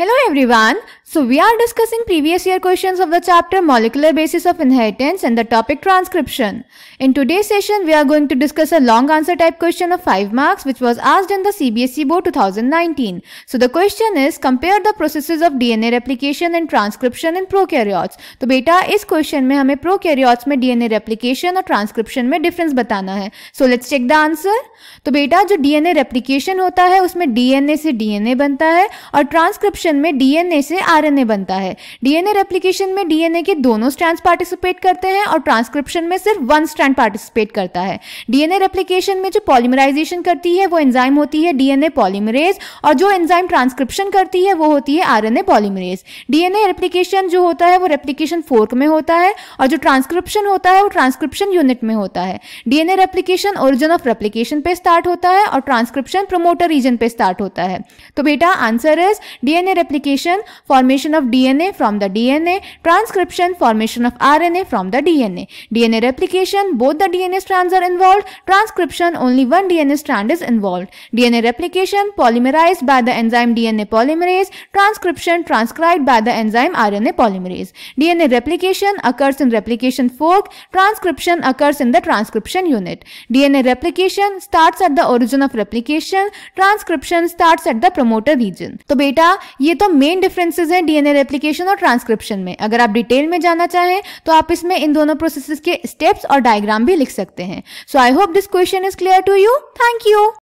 Hello everyone. So we are discussing previous year questions of the chapter molecular basis of inheritance and the topic transcription. In today's session we are going to discuss a long answer type question of 5 marks which was asked in the CBSE board 2019. So the question is compare the processes of DNA replication and transcription in prokaryotes. तो बेटा इस question में हमें prokaryotes में DNA replication और transcription में difference बताना है so let's check the answer तो बेटा जो डीएनए रेप्लिकेशन होता है उसमें डीएनए से डीएनए बनता है और ट्रांसक्रिप्शन रेप्लिकेशन में डीएनए से आरएनए बनता है डीएनए रेप्लीकेशन में डीएनए के दोनों स्ट्रैंड्स पार्टिसिपेट करते हैं और ट्रांसक्रिप्शन में सिर्फ वन स्ट्रैंड पार्टिसिपेट करता है डीएनए रेप्लीकेशन में जो पॉलीमराइजेशन करती है वो एंजाइम होती है डीएनए पॉलीमरेज और जो एंजाइम ट्रांसक्रिप्शन करती है वो होती है आरएनए पॉलीमरेज डीएनए रेप्लीकेशन जो होता है वो रेप्लीकेशन फोर्क में होता है और जो ट्रांसक्रिप्शन होता है वो ट्रांसक्रिप्शन यूनिट में होता है DNA replication origin of replication पे स्टार्ट होता है और ट्रांसक्रिप्शन प्रोमोटर रीजन पे स्टार्ट होता है तो बेटा answer is DNA replication formation of DNA from the DNA, transcription formation of RNA from the DNA. DNA replication, both the DNA strands are involved, transcription only one DNA strand is involved. DNA replication polymerized by the enzyme DNA polymerase, transcription transcribed by the enzyme RNA polymerase. DNA replication occurs in replication fork, transcription occurs in the transcription unit. DNA replication starts at the origin of replication, transcription starts at the promoter region. तो बेटा ये तो main differences हैं DNA replication और transcription में अगर आप detail में जाना चाहें तो आप इसमें इन दोनों प्रोसेसेस के स्टेप्स और डायग्राम भी लिख सकते हैं so I hope this question is clear to you thank you